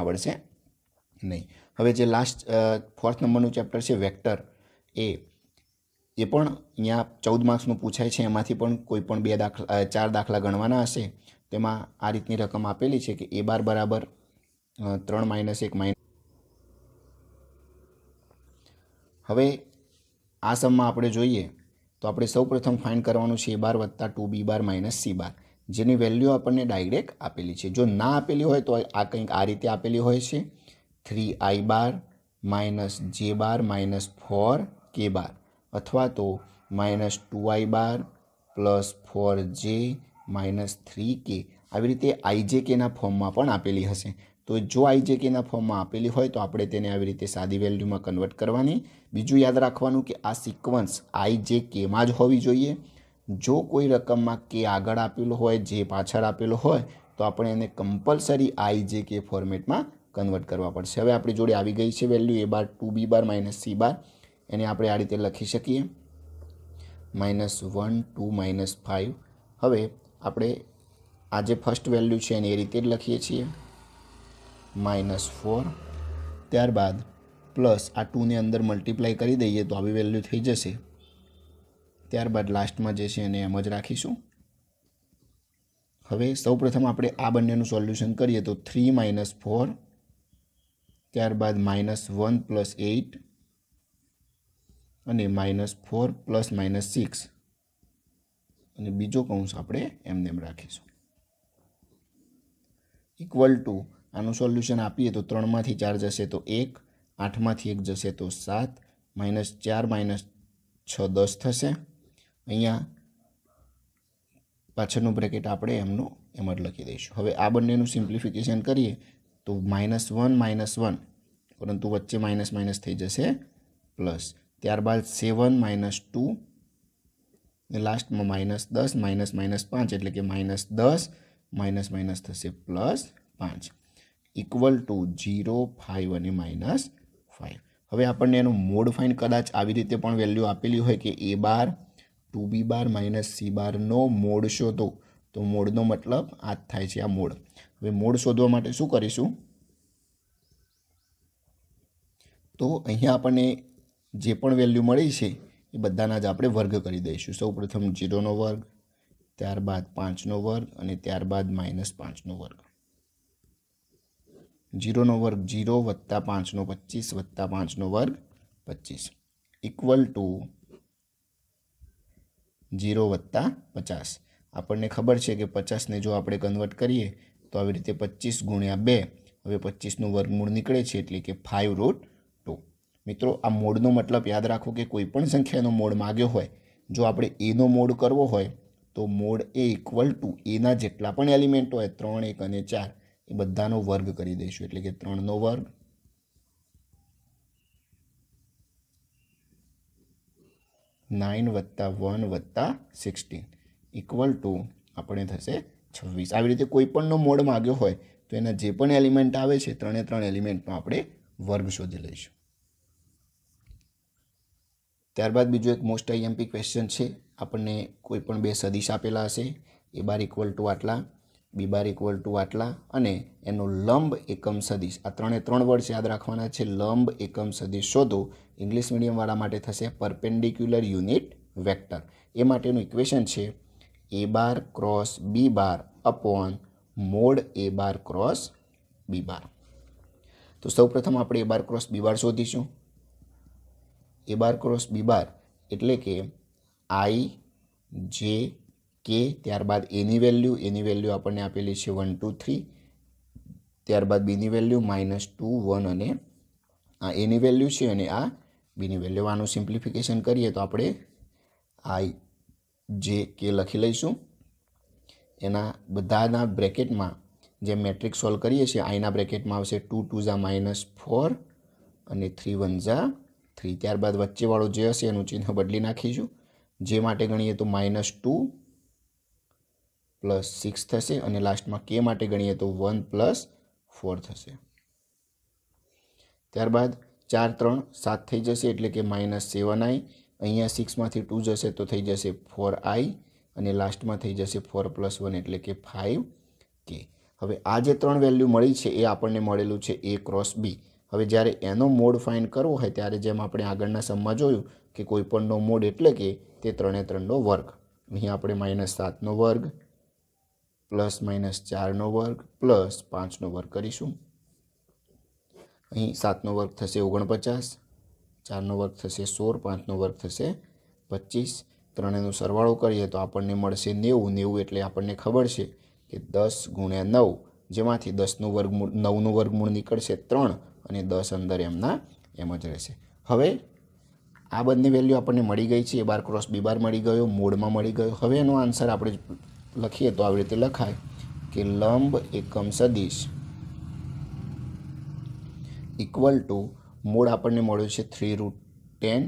આવડશે નહીં હવે જે લાસ્ટ ફોર્થ નંબરનું ચેપ્ટર છે વેક્ટર એ એ પણ અહીંયા ચૌદ માર્ક્સનું પૂછાય છે એમાંથી પણ કોઈ પણ બે દાખલા ચાર દાખલા ગણવાના હશે તેમાં આ રીતની રકમ આપેલી છે કે એ બાર બરાબર ત્રણ માઇનસ એક માઇનસ હવે આ સમમાં આપણે જોઈએ તો આપણે સૌ પ્રથમ ફાઇન્ડ કરવાનું છે એ બાર વત્તા ટુ બી બાર માઇનસ સી બાર જેની વેલ્યુ આપણને ડાયરેક્ટ આપેલી છે જો ના આપેલી હોય તો આ કંઈક આ રીતે આપેલી હોય છે થ્રી આઈ બાર માઇનસ જે બાર માઇનસ ફોર કે બાર અથવા તો માઇનસ ટુ આઈ બાર plus four J minus three K આવી રીતે આઈજે કેના ફોર્મમાં પણ આપેલી હશે તો જો આઈજે કેના ફોર્મમાં આપેલી હોય તો આપણે તેને આવી રીતે સાદી વેલ્યુમાં કન્વર્ટ કરવાની બીજું યાદ રાખવાનું કે આ સિક્વન્સ આઈ જે કેમાં જ હોવી જોઈએ જો કોઈ રકમમાં કે આગળ આપેલો હોય જે પાછળ આપેલો હોય તો આપણે એને કમ્પલસરી આઈ જે કે ફોર્મેટમાં કન્વર્ટ કરવા પડશે હવે આપણી જોડે આવી ગઈ છે વેલ્યુ એ બાર ટુ બી બાર માઇનસ સી બાર એને આપણે આ રીતે લખી શકીએ minus one two minus five હવે આપણે આ જે ફર્સ્ટ વેલ્યુ છે એને એ રીતે જ લખીએ છીએ માઇનસ ફોર ત્યારબાદ પ્લસ આ ટુની અંદર મલ્ટીપ્લાય કરી દઈએ તો આવી વેલ્યુ થઈ જશે ત્યારબાદ લાસ્ટમાં જે છે એને એમ જ રાખીશું હવે સૌપ્રથમ આપણે આ બંનેનું સોલ્યુશન કરીએ તો થ્રી માઇનસ ફોર ત્યારબાદ માઇનસ વન પ્લસ એટ અને minus four plus minus six અને બીજો કૌંસ આપણે એમને એમ રાખીશું ઇક્વલ ટુ આનું સોલ્યુશન આપીએ તો ત્રણમાંથી ચાર જશે તો એક આઠમાંથી એક જશે તો સાત માઇનસ ચાર માઇનસ છ દસ થશે અહીંયા પાછળનું બ્રેકેટ આપણે એમનું એમ જ લખી દઈશું હવે આ બંનેનું સિમ્પ્લિફિકેશન કરીએ તો માઇનસ વન માઇનસ વન પરંતુ વચ્ચે માઇનસ માઇનસ થઈ જશે પ્લસ ત્યારબાદ સેવન માઇનસ ટુ ને લાસ્ટમાં માઇનસ દસ માઇનસ માઇનસ પાંચ એટલે કે માઇનસ દસ માઇનસ માઇનસ થશે પ્લસ પાંચ ઇક્વલ ટુ ઝીરો ફાઇવ અને માઇનસ ફાઇવ હવે આપણને એનું મોડ ફાઇન કદાચ આવી રીતે પણ વેલ્યુ આપેલી હોય કે એ બાર ટુ બી બાર માઇનસ સી બારનો મોડ શોધો તો મોડનો મતલબ આ જ થાય છે આ મોડ હવે મોડ શોધવા માટે શું કરીશું તો અહીંયા આપણને જે પણ વેલ્યુ મળી છે એ બધાના જ આપણે વર્ગ કરી દઈશું સૌ પ્રથમ જીરોનો વર્ગ ત્યારબાદ પાંચનો વર્ગ અને ત્યારબાદ માઇનસ પાંચનો વર્ગ જીરોનો વર્ગ જીરો વત્તા પાંચનો પચીસ વત્તા પાંચનો વર્ગ પચીસ ઇક્વલ ટુ જીરો વત્તા પચાસ આપણને ખબર છે કે પચાસને જો આપણે કન્વર્ટ કરીએ તો આવી રીતે પચીસ ગુણ્યા બે હવે પચીસનું વર્ગમૂળ નીકળે છે એટલે કે ફાઇવ રૂટ ટુ મિત્રો આ મોડનો મતલબ યાદ રાખો કે કોઈપણ સંખ્યાનો મોડ માગ્યો હોય જો આપણે એનો મોડ કરવો હોય તો મોડ એ ઇક્વલ ટુ એના જેટલા પણ એલિમેન્ટ હોય ત્રણ એક અને ચાર એ બધાનો વર્ગ કરી દઈશું એટલે કે ત્રણનો વર્ગ નાઇન વત્તા વન વત્તા સિક્સટીન ઇક્વલ ટુ આપણે થશે છવ્વીસ આવી રીતે કોઈ પણનો મોડ માગ્યો હોય તો એના જે પણ એલિમેન્ટ આવે છે ત્રણે ત્રણ એલિમેન્ટનો આપણે વર્ગ શોધી લઈશું ત્યારબાદ બીજો એક મોસ્ટ આઈએમપી ક્વેશ્ચન છે આપણને કોઈ પણ બે સદીશ આપેલા હશે એ બાર ઇક્વલ ટુ આટલા બી બાર ઇક્વલ ટુ આટલા અને એનો લંબ એકમ સદીશ આ ત્રણે ત્રણ વર્ષ યાદ રાખવાના છે લંબ એકમ સદીશ શોધો ઇંગ્લિશ મીડિયમવાળા માટે થશે પરપેન્ડિક્યુલર યુનિટ વેક્ટર એ માટેનું ઇક્વેશન છે એ બાર ક્રોસ બી બાર upon mod A bar cross B બાર તો સૌપ્રથમ આપણે એ બાર ક્રોસ બી બાર શોધીશું એ બાર ક્રોસ બી બાર એટલે કે આઈ જે કે ત્યારબાદ એની વેલ્યુ એની વેલ્યુ આપણને આપેલી છે વન ટુ થ્રી ત્યારબાદ બીની વેલ્યુ માઇનસ ટુ વન અને આ એની વેલ્યુ છે અને આ બીની વેલ્યુ આનું સિમ્પ્લિફિકેશન કરીએ તો આપણે આઈ જે કે લખી લઈશું એના બધાના બ્રેકેટમાં જે મેટ્રિક સોલ્વ કરીએ છીએ આઈના બ્રેકેટમાં આવશે ટુ ટુ ઝા માઇનસ ફોર અને થ્રી વન ઝા થ્રી ત્યારબાદ વચ્ચેવાળો જે હશે એનું ચિહ્ન બદલી નાખીશું જે માટે ગણીએ તો માઇનસ ટુ પ્લસ સિક્સ થશે અને લાસ્ટમાં કે માટે ગણીએ તો વન પ્લસ ફોર થશે ત્યારબાદ ચાર ત્રણ સાત થઈ જશે એટલે કે માઇનસ સેવન આઈ અહીંયા સિક્સમાંથી ટુ જશે તો થઈ જશે ફોર આઈ અને લાસ્ટમાં થઈ જશે ફોર પ્લસ વન એટલે કે ફાઇવ કે હવે આ જે ત્રણ વેલ્યુ મળી છે એ આપણને મળેલું છે એ ક્રોસ બી હવે જ્યારે એનો મોડ ફાઇન કરવો હોય ત્યારે જેમ આપણે આગળના સમમાં જોયું કે કોઈપણનો મોડ એટલે કે તે ત્રણે ત્રણનો વર્ગ અહીંયા આપણે માઇનસ સાતનો વર્ગ પ્લસ માઇનસ ચારનો વર્ગ પ્લસ પાંચનો વર્ગ કરીશું અહીં સાતનો વર્ગ થશે ઓગણપચાસ ચારનો વર્ગ થશે સોળ પાંચનો વર્ગ થશે પચીસ ત્રણેયનો સરવાળો કરીએ તો આપણને મળશે નેવું નેવું એટલે આપણને ખબર છે કે દસ ગુણ્યા નવ જેમાંથી દસનું વર્ગમૂળ નવનું વર્ગમૂળ નીકળશે ત્રણ અને દસ અંદર એમના એમ જ રહેશે હવે આ બંને વેલ્યુ આપણને મળી ગઈ છે એ બાર ક્રોસ બી બાર મળી ગયો મૂળમાં મળી ગયો હવે એનો આન્સર આપણે લખીએ તો આવી રીતે લખાય કે લંબ એકમ સદિશ ઇક્વલ ટુ મૂળ આપણને મળ્યું છે three root ten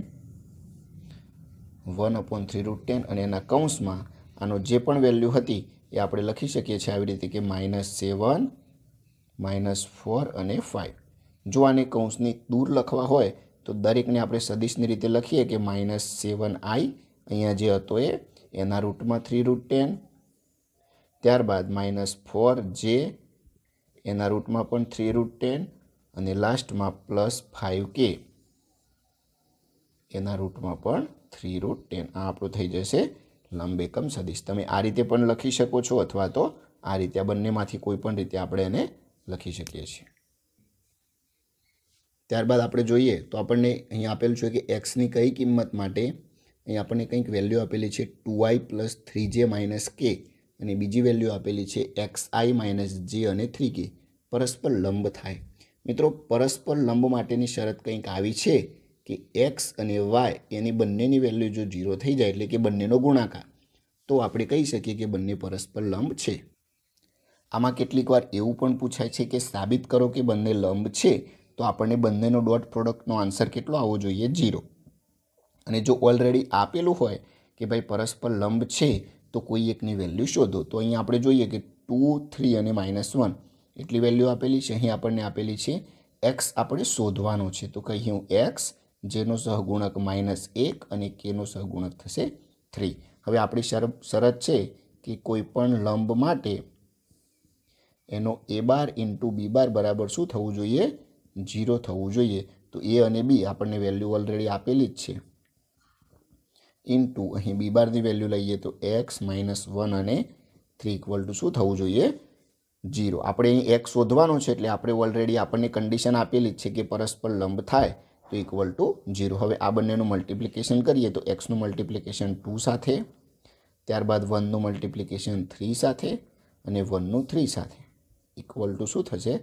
one upon three root ten અને એના કૌંસમાં આનો જે પણ વેલ્યુ હતી એ આપણે લખી શકીએ છીએ આવી રીતે કે માઇનસ સેવન માઇનસ ફોર અને ફાઇવ જો આને કૌંસની દૂર લખવા હોય તો દરેકને આપણે સદીશની રીતે લખીએ કે માઇનસ સેવન આઈ અહીંયા જે હતો એ એના રૂટમાં થ્રી રૂટ ટેન ત્યારબાદ માઇનસ ફોર જે એના રૂટમાં પણ થ્રી રૂટ ટેન અને લાસ્ટમાં પ્લસ ફાઇવ કે એના રૂટમાં પણ થ્રી રૂટ ટેન આ આપણું થઈ જશે લંબેકમ સદીશ તમે આ રીતે પણ લખી શકો છો અથવા તો આ રીતે આ બંનેમાંથી કોઈ પણ રીતે આપણે એને લખી શકીએ છીએ ત્યારબાદ આપણે જોઈએ તો આપણને અહીં આપેલું છે કે એક્સની કઈ કિંમત માટે અહીં આપણને કંઈક વેલ્યુ આપેલી છે ટુ આઈ પ્લસ થ્રી જે માઇનસ કે અને બીજી વેલ્યુ આપેલી છે એક્સ આઈ માઇનસ જે અને થ્રી કે પરસ્પર લંબ થાય મિત્રો પરસ્પર લંબ માટેની શરત કંઈક આવી છે કે એક્સ અને વાય એની બંનેની વેલ્યુ જો ઝીરો થઈ જાય એટલે કે બંનેનો ગુણાકાર તો આપણે કહી શકીએ કે બંને પરસ્પર લંબ છે આમાં કેટલીક વાર એવું પણ પૂછાય છે કે સાબિત કરો કે બંને લંબ છે તો આપણને બંનેનો ડોટ પ્રોડક્ટનો આન્સર કેટલો આવવો જોઈએ ઝીરો અને જો ઓલરેડી આપેલું હોય કે ભાઈ પરસ્પર લંબ છે તો કોઈ એકની વેલ્યુ શોધો તો અહીં આપણે જોઈએ કે ટુ થ્રી અને માઇનસ વન એટલી વેલ્યુ આપેલી છે અહીં આપણને આપેલી છે એક્સ આપણે શોધવાનો છે તો કહીએ હું એક્સ જેનો સહગુણક માઇનસ એક અને કેનો સહગુણક થશે થ્રી હવે આપણી શરત છે કે કોઈ પણ લંબ માટે એનો એ બાર ઇન્ટુ બી બાર બરાબર શું થવું જોઈએ જીરો થવું જોઈએ તો એ અને બી આપણને વેલ્યુ ઓલરેડી આપેલી જ છે ઇન્ટુ અહીં બી બારની વેલ્યુ લઈએ તો એક્સ માઇનસ વન અને થ્રી ઇક્વલ ટુ શું થવું જોઈએ જીરો આપણે અહીં એક્સ શોધવાનું છે એટલે આપણે ઓલરેડી આપણને કન્ડિશન આપેલી જ છે કે પરસ્પર લંબ થાય તો ઇક્વલ ટુ ઝીરો હવે આ બંનેનું મલ્ટિપ્લિકેશન કરીએ તો એક્સનું મલ્ટિપ્લિકેશન ટુ સાથે ત્યારબાદ વનનું મલ્ટિપ્લિકેશન થ્રી સાથે અને વનનું થ્રી સાથે ઇક્વલ ટુ શું થશે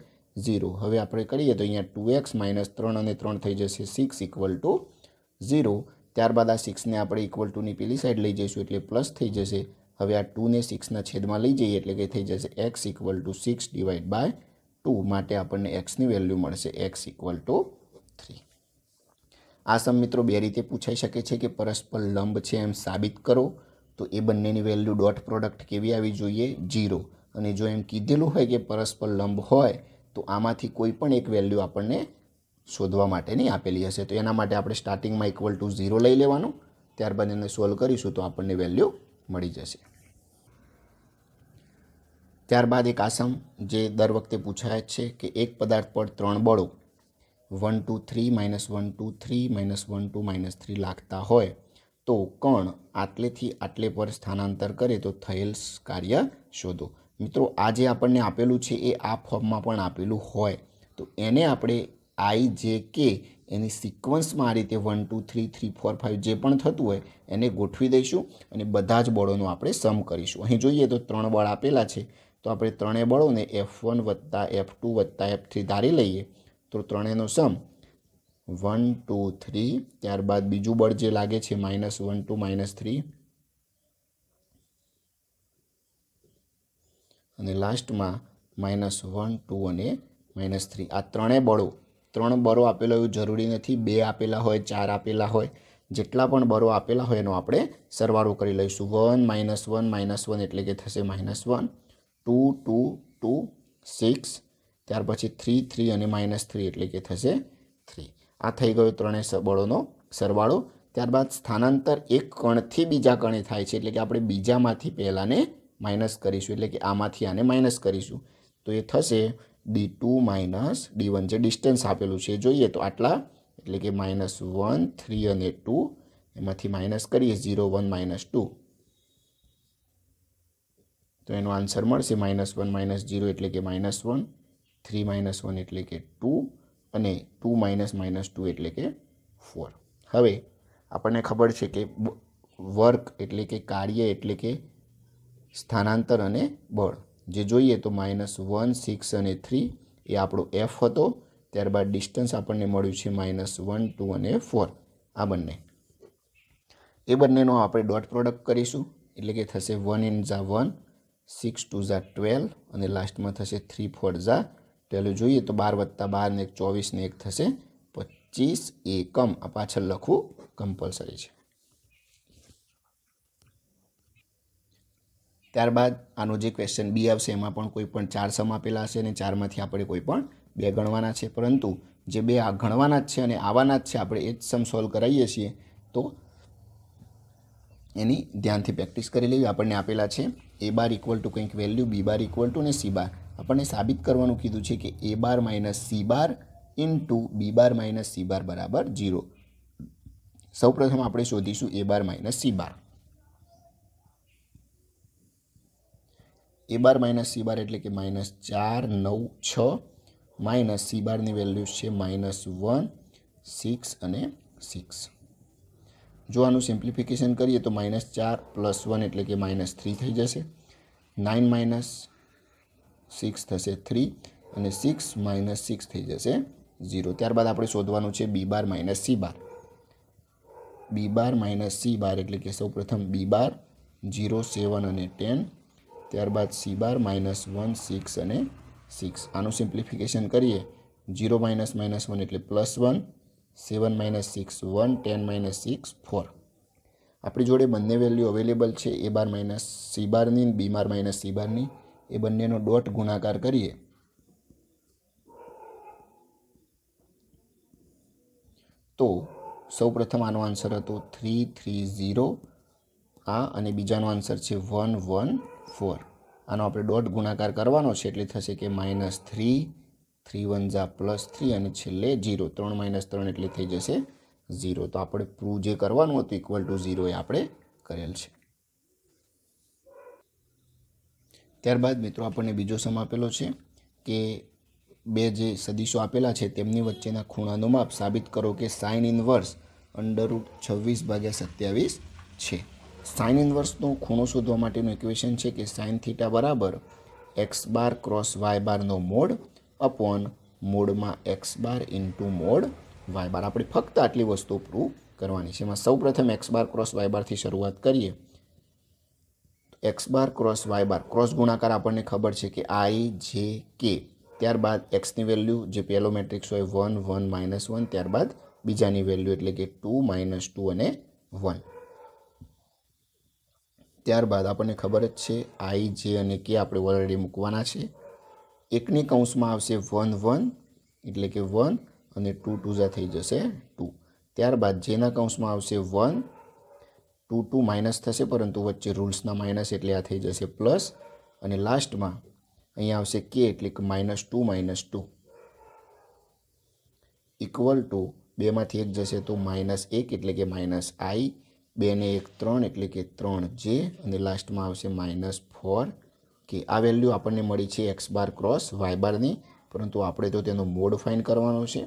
ઝીરો હવે આપણે કરીએ તો અહીંયા ટુ એક્સ માઇનસ ત્રણ અને ત્રણ થઈ જશે સિક્સ ઇક્વલ ટુ ઝીરો ત્યારબાદ આ સિક્સને આપણે ઇક્વલ ટુની પેલી સાઈડ લઈ જઈશું એટલે પ્લસ થઈ જશે હવે આ ટુને સિક્સના છેદમાં લઈ જઈએ એટલે કે થઈ જશે X equal to six divide by two માટે આપણને એક્સની વેલ્યુ મળશે એક્સ ઇક્વલ ટુ થ્રી આ સમમિત્રો બે રીતે પૂછાઈ શકે છે કે પરસ્પર લંબ છે એમ સાબિત કરો તો એ બંનેની વેલ્યુ ડોટ પ્રોડક્ટ કેવી આવી જોઈએ જીરો અને જો એમ કીધેલું હોય કે પરસ્પર લંબ હોય તો આમાંથી કોઈ પણ એક વેલ્યુ આપણને શોધવા માટેની આપેલી હશે તો એના માટે આપણે સ્ટાર્ટિંગમાં ઇક્વલ ટુ ઝીરો લઈ લેવાનું ત્યારબાદ એને સોલ્વ કરીશું તો આપણને વેલ્યુ મળી જશે ત્યારબાદ એક આસમ જે દર વખતે પૂછાય છે કે એક પદાર્થ પર ત્રણ બળો one two three minus one two three minus one two minus three લાગતા હોય તો કણ આટલેથી આટલે પર સ્થાનાંતર કરે તો થયેલ કાર્ય શોધો મિત્રો આ જે આપણને આપેલું છે એ આ ફોર્મમાં પણ આપેલું હોય તો એને આપણે આઈ જે કે એની સિક્વન્સમાં આ રીતે one two three three four five જે પણ થતું હોય એને ગોઠવી દઈશું અને બધા જ બળોનો આપણે સમ કરીશું અહીં જોઈએ તો ત્રણ બળ આપેલા છે તો આપણે ત્રણેય બળોને એફ વન વત્તા એફ ટુ વત્તા એફ થ્રી ધારી લઈએ તો ત્રણેયનો સમ વન ટુ થ્રી ત્યારબાદ બીજું બળ જે લાગે છે minus one two minus three અને લાસ્ટમાં માઇનસ વન ટુ અને માઇનસ થ્રી આ ત્રણેય બળો ત્રણ બરો આપેલો એવું જરૂરી નથી બે આપેલા હોય ચાર આપેલા હોય જેટલા પણ બરો આપેલા હોય એનો આપણે સરવાળો કરી લઈશું one minus one minus one એટલે કે થશે minus one two two two six ત્યાર પછી થ્રી થ્રી અને માઇનસ થ્રી એટલે કે થશે થ્રી આ થઈ ગયો ત્રણેય બળોનો સરવાળો ત્યારબાદ સ્થાનાંતર એક કણથી બીજા કણે થાય છે એટલે કે આપણે બીજામાંથી પહેલાંને માઇનસ કરીશું એટલે કે આમાંથી આને માઇનસ કરીશું તો એ થશે D two minus D one જે ડિસ્ટન્સ આપેલું છે જોઈએ તો આટલા એટલે કે માઇનસ વન થ્રી અને ટુ એમાંથી માઇનસ કરીએ ઝીરો વન માઇનસ ટુ તો એનો આન્સર મળશે માઇનસ વન માઇનસ ઝીરો એટલે કે minus one three minus one એટલે કે ટુ અને ટુ માઇનસ માઇનસ ટુ એટલે કે ફોર હવે આપણને ખબર છે કે વર્ક એટલે કે કાર્ય એટલે કે સ્થાનાંતર અને બળ જે જોઈએ તો માઇનસ વન સિક્સ અને થ્રી એ આપણો એફ હતો ત્યારબાદ ડિસ્ટન્સ આપણને મળ્યું છે માઇનસ વન ટુ અને ફોર આ બંને એ બંનેનો આપણે ડોટ પ્રોડક્ટ કરીશું એટલે કે થશે વન ઇન ઝા વન સિક્સ ટુ ઝા ટ્વેલ્વ અને લાસ્ટમાં થશે થ્રી ફોર ઝા ટ્વેલ્વ જોઈએ તો બાર વત્તા બાર ને એક ચોવીસ ને એક થશે પચીસ એકમ આ પાછળ લખવું કમ્પલસરી છે ત્યારબાદ આનો જે ક્વેશ્ચન બી આવશે એમાં પણ કોઈ પણ ચાર સમ આપેલા હશે અને ચારમાંથી આપણે કોઈ પણ બે ગણવાના છે પરંતુ જે બે આ ગણવાના જ છે અને આવવાના જ છે આપણે એ જ સમ સોલ્વ કરાવીએ છીએ તો એની ધ્યાનથી પ્રેક્ટિસ કરી લેવી આપણને આપેલા છે એ બાર ઇક્વલ ટુ કંઈક value B bar equal to ને સી બાર આપણને સાબિત કરવાનું કીધું છે કે A bar minus C bar into B bar minus C bar બરાબર જીરો સૌ પ્રથમ આપણે શોધીશું A bar minus C bar A bar minus C bar એટલે કે માઇનસ ચાર નવ છ માઇનસ સી બારની વેલ્યુ છે માઇનસ વન સિક્સ અને સિક્સ જો આનું સિમ્પ્લિફિકેશન કરીએ તો માઇનસ ચાર પ્લસ વન એટલે કે માઇનસ થ્રી થઈ જશે નાઇન માઇનસ સિક્સ થશે થ્રી અને સિક્સ માઇનસ સિક્સ થઈ જશે ઝીરો ત્યારબાદ આપણે શોધવાનું છે બી બાર માઇનસ સી બાર બી બાર માઇનસ સી બાર એટલે કે સૌપ્રથમ બી બાર ઝીરો સેવન અને ટેન ત્યારબાદ C bar minus one six અને સિક્સ આનું સિમ્પ્લિફિકેશન કરીએ ઝીરો માઇનસ માઇનસ વન એટલે plus one seven minus six one ten minus six four આપણી જોડે બંને વેલ્યુ અવેલેબલ છે એ બાર માઇનસ સી બારની બી બાર માઇનસ સી બારની એ બંનેનો ડોટ ગુણાકાર કરીએ તો સૌપ્રથમ આનો આન્સર હતો થ્રી થ્રી ઝીરો આ અને બીજાનો આન્સર છે વન વન ફોર આનો આપણે ડોટ ગુણાકાર કરવાનો છે એટલે થશે કે માઇનસ થ્રી થ્રી વન ઝા પ્લસ થ્રી અને છેલ્લે ઝીરો ત્રણ માઇનસ ત્રણ એટલે થઈ જશે ઝીરો તો આપણે પ્રૂવ જે કરવાનું હતું ઇક્વલ ટુ ઝીરો એ આપણે કરેલ છે ત્યારબાદ મિત્રો આપણને બીજો સમ આપેલો છે કે બે જે સદીશો આપેલા છે તેમની વચ્ચેના ખૂણાનું માપ સાબિત કરો કે સાઇન ઇનવર્સ અંડર રૂટ છવ્વીસ ભાગ્યા સત્યાવીસ છે સાઇન ઇન્વર્સનો ખૂણો શોધવા માટેનું ઇક્વેશન છે કે સાઇન થીટા બરાબર એક્સ બાર ક્રોસ વાય બારનો મોડ અપોન મોડમાં X bar into mod Y bar આપણે ફક્ત આટલી વસ્તુ પ્રૂવ કરવાની છે એમાં સૌ પ્રથમ એક્સ બાર ક્રોસ વાય બારથી શરૂઆત કરીએ X bar cross Y bar cross ગુણાકાર આપણને ખબર છે કે આઈ જે કે ત્યારબાદ એક્સની વેલ્યુ જે પહેલો મેટ્રિક્સ હોય વન વન માઇનસ વન ત્યારબાદ બીજાની વેલ્યુ એટલે કે ટુ માઇનસ ટુ અને વન ત્યારબાદ આપણને ખબર જ છે આઈ જે અને કે આપણે ઓલરેડી મૂકવાના છે એકની કૌંસમાં આવશે વન વન એટલે કે વન અને ટુ ટુ ઝા થઈ જશે ટુ ત્યારબાદ જેના કૌંસમાં આવશે વન ટુ ટુ માઇનસ થશે પરંતુ વચ્ચે રૂલ્સના માઇનસ એટલે આ થઈ જશે પ્લસ અને લાસ્ટમાં અહીંયા આવશે કે એટલે કે minus two minus two equal to બેમાંથી એક જશે તો માઇનસ એક એટલે કે માઇનસ આઈ બેને એક ત્રણ એટલે કે ત્રણ જે અને લાસ્ટમાં આવશે માઇનસ ફોર કે આ વેલ્યુ આપણને મળી છે એક્સ બાર ક્રોસ વાય બારની પરંતુ આપણે તો તેનો મોડ ફાઇન કરવાનો છે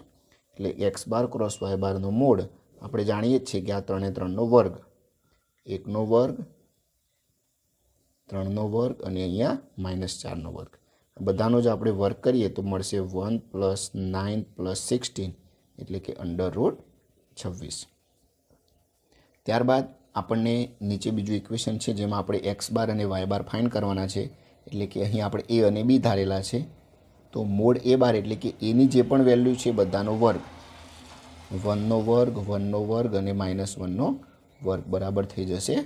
એટલે એક્સ બાર ક્રોસ વાય બારનો મોડ આપણે જાણીએ જ છીએ કે આ ત્રણે ત્રણનો વર્ગ એકનો વર્ગ ત્રણનો વર્ગ અને અહીંયા માઇનસ ચારનો વર્ગ બધાનો જ આપણે વર્ક કરીએ તો મળશે one plus nine plus sixteen એટલે કે અંડર રૂટ છવ્વીસ ત્યારબાદ આપણને નીચે બીજું ઇક્વેશન છે જેમાં આપણે એક્સ બાર અને વાય બાર ફાઇન કરવાના છે એટલે કે અહીં આપણે એ અને બી ધારેલા છે તો મોડ એ બાર એટલે કે એની જે પણ વેલ્યુ છે બધાનો વર્ગ વનનો વર્ગ વનનો વર્ગ અને માઇનસ વનનો વર્ગ બરાબર થઈ જશે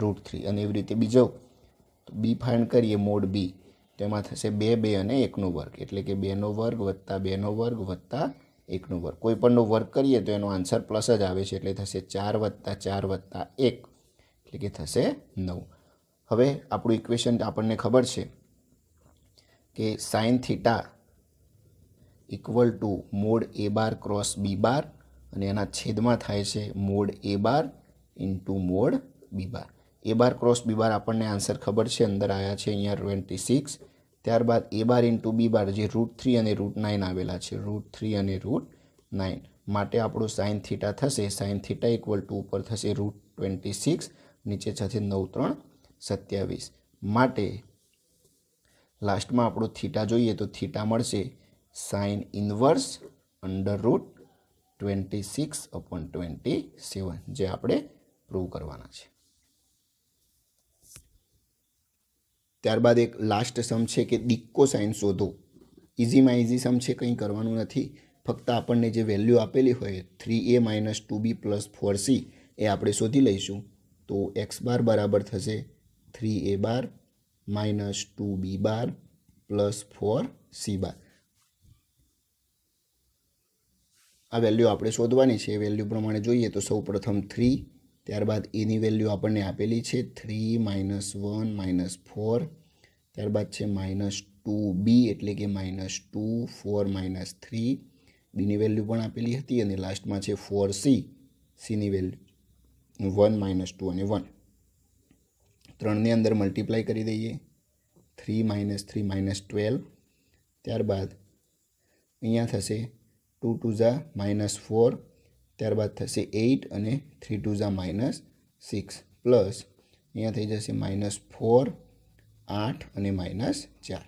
રૂટ થ્રી અને એવી રીતે બીજો તો બી ફાઇન્ડ કરીએ મોડ બી તો એમાં થશે બે બે અને એકનો વર્ગ એટલે કે બેનો વર્ગ વત્તા બેનો વર્ગ વત્તા એકનો વર્ગ કોઈ પણનો વર્ગ કરીએ તો એનો આન્સર પ્લસ જ આવે છે એટલે થશે ચાર વત્તા ચાર વત્તા એક એટલે કે થશે નવ હવે આપણું ઇક્વેશન આપણને ખબર છે કે sine theta equal to mod A bar cross B bar અને એના છેદમાં થાય છે mod A bar into mod B bar A bar cross B bar આપણને આન્સર ખબર છે અંદર આવ્યા છે અહીંયા ટ્વેન્ટી સિક્સ ત્યારબાદ એ બાર ઇન્ટુ બી બાર જે રૂટ થ્રી અને રૂટ નાઇન આવેલા છે રૂટ થ્રી અને રૂટ નાઇન માટે આપણું સાઇન થીટા થશે સાઇન થીટા ઇક્વલ ટુ ઉપર થશે રૂટ ટ્વેન્ટી સિક્સ નીચે થશે નવ ત્રણ સત્યાવીસ માટે લાસ્ટમાં આપણું થીટા જોઈએ તો થીટા મળશે sine inverse under root twenty six upon twenty seven જે આપણે પ્રૂવ કરવાના છે ત્યારબાદ એક લાસ્ટ સમ છે કે ડિક્કો સાઇન શોધો ઇઝીમાં ઇઝી સમ છે કંઈ કરવાનું નથી ફક્ત આપણને જે વેલ્યુ આપેલી હોય three A minus two B plus four C એ આપણે શોધી લઈશું તો એક્સ બાર બરાબર થશે three A bar minus two B bar plus four C bar આ વેલ્યુ આપણે શોધવાની છે એ વેલ્યુ પ્રમાણે જોઈએ તો સૌ પ્રથમ થ્રી ત્યારબાદ એની વેલ્યુ આપણને આપેલી છે three minus one minus four ત્યારબાદ છે માઇનસ ટુ બી એટલે કે minus two four minus three બીની વેલ્યુ પણ આપેલી હતી અને લાસ્ટમાં છે ફોર સી સીની વેલ્યુ વન માઇનસ ટુ અને વન ત્રણની અંદર મલ્ટીપ્લાય કરી દઈએ three minus three minus twelve ત્યારબાદ અહીંયા થશે ટુ ટુ ઝા માઇનસ ફોર ત્યારબાદ થશે એઇટ અને થ્રી ટુ ઝા માઇનસ સિક્સ પ્લસ અહીંયા થઈ જશે માઇનસ ફોર આઠ અને માઇનસ ચાર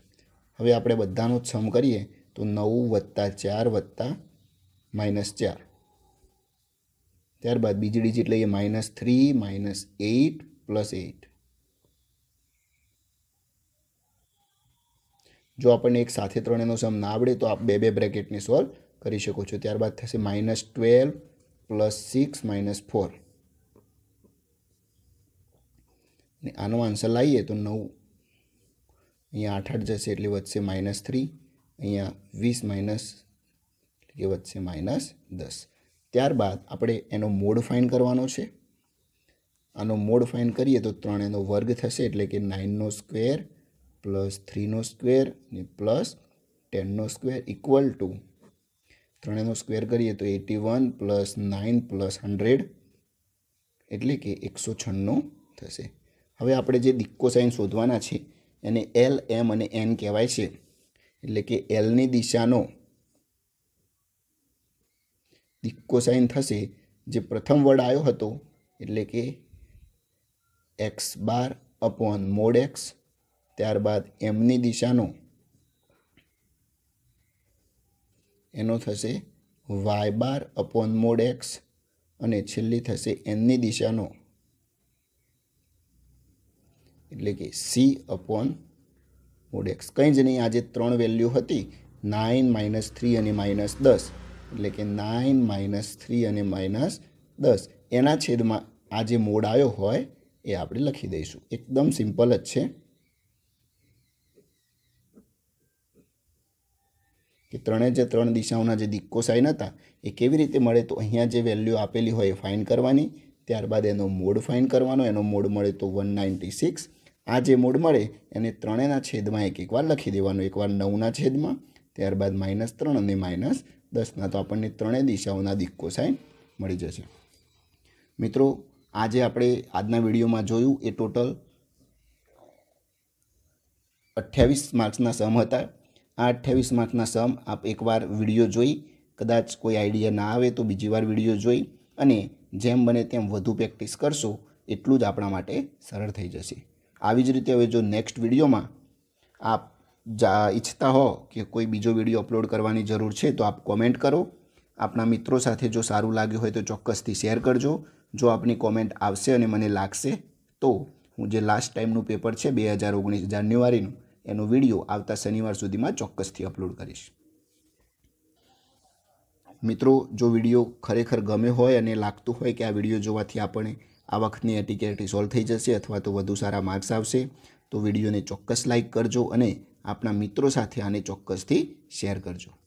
હવે આપણે બધાનો સમ કરીએ તો નવ વત્તા ચાર વત્તા માઇનસ ચાર ત્યારબાદ બીજી ડિજિટ લઈએ minus three minus eight plus eight જો આપણને એક સાથે ત્રણેનો સમ ના આવડે તો આપ બે બે બ્રેકેટને સોલ્વ કરી શકો છો ત્યારબાદ થશે minus twelve plus six minus four ને આનો આન્સર લાવીએ તો નવ અહીંયા આઠ આઠ જશે એટલે વધશે માઇનસ થ્રી અહીંયા વીસ માઇનસ એટલે કે વધશે માઇનસ દસ ત્યારબાદ આપણે એનો મોડ ફાઇન કરવાનો છે આનો મોડ ફાઇન કરીએ તો ત્રણ એનો વર્ગ થશે એટલે કે નાઇનનો સ્ક્વેર પ્લસ થ્રીનો સ્ક્વેર ને પ્લસ ટેનનો સ્ક્વેર ઇક્વલ ટુ ત્રણેયનો સ્ક્વેર કરીએ તો eighty one plus nine plus hundred એટલે કે એકસો છન્નું થશે હવે આપણે જે દિક્કો સાઇન શોધવાના છે એને એલ એમ અને એન કહેવાય છે એટલે કે એલની દિશાનો દિક્કો સાઇન થશે જે પ્રથમ વર્ડ આવ્યો હતો એટલે કે X bar upon mod X ત્યારબાદ એમની દિશાનો એનો થશે Y bar upon mod X અને છેલ્લી થશે એનની દિશાનો એટલે કે સી અપોન મોડ એક્સ કંઈ જ નહીં આજે ત્રણ વેલ્યુ હતી નાઇન માઇનસ થ્રી અને માઇનસ દસ એટલે કે નાઇન માઇનસ થ્રી અને માઇનસ દસ એના છેદમાં આ જે મોડ આવ્યો હોય એ આપણે લખી દઈશું એકદમ સિમ્પલ જ છે કે ત્રણે જે ત્રણ દિશાઓના જે દિક્કો સાઇન હતા એ કેવી રીતે મળે તો અહીંયા જે વેલ્યુ આપેલી હોય એ ફાઇન કરવાની ત્યારબાદ એનો મોડ ફાઇન કરવાનો એનો મોડ મળે તો વન નાઇન્ટી સિક્સ આ જે મોડ મળે એને ત્રણેના છેદમાં એક એકવાર લખી દેવાનું એકવાર નવના છેદમાં ત્યારબાદ માઇનસ ત્રણ અને માઇનસ દસના તો આપણને ત્રણેય દિશાઓના દિક્કો સાઇન મળી જશે મિત્રો આજે આપણે આજના વિડીયોમાં જોયું એ ટોટલ અઠ્યાવીસ માર્ક્સના સમ હતા આ અઠ્યાવીસ માર્કના સમ આપ એકવાર વિડીયો જોઈ કદાચ કોઈ આઈડિયા ના આવે તો બીજી વાર વિડીયો જોઈ અને જેમ બને તેમ વધુ પ્રેક્ટિસ કરશો એટલું જ આપણા માટે સરળ થઈ જશે આવી જ રીતે હવે જો નેક્સ્ટ વિડીયોમાં આપ જા ઈચ્છતા હો કે કોઈ બીજો વિડીયો અપલોડ કરવાની જરૂર છે તો આપ કોમેન્ટ કરો આપણા મિત્રો સાથે જો સારું લાગ્યું હોય તો ચોક્કસથી શેર કરજો જો આપની કોમેન્ટ આવશે અને મને લાગશે તો હું જે લાસ્ટ ટાઈમનું પેપર છે બે હજાર ઓગણીસ જાન્યુઆરીનું એનો વિડીયો આવતા શનિવાર સુધીમાં ચોક્કસથી અપલોડ કરીશ મિત્રો જો વિડીયો ખરેખર ગમે હોય અને લાગતું હોય કે આ વિડીયો જોવાથી આપણે આ વખતની એટીકેટી સોલ્વ થઈ જશે અથવા તો વધુ સારા માર્ક્સ આવશે તો વિડીયોને ચોક્કસ લાઇક કરજો અને આપણા મિત્રો સાથે આને ચોક્કસથી શેર કરજો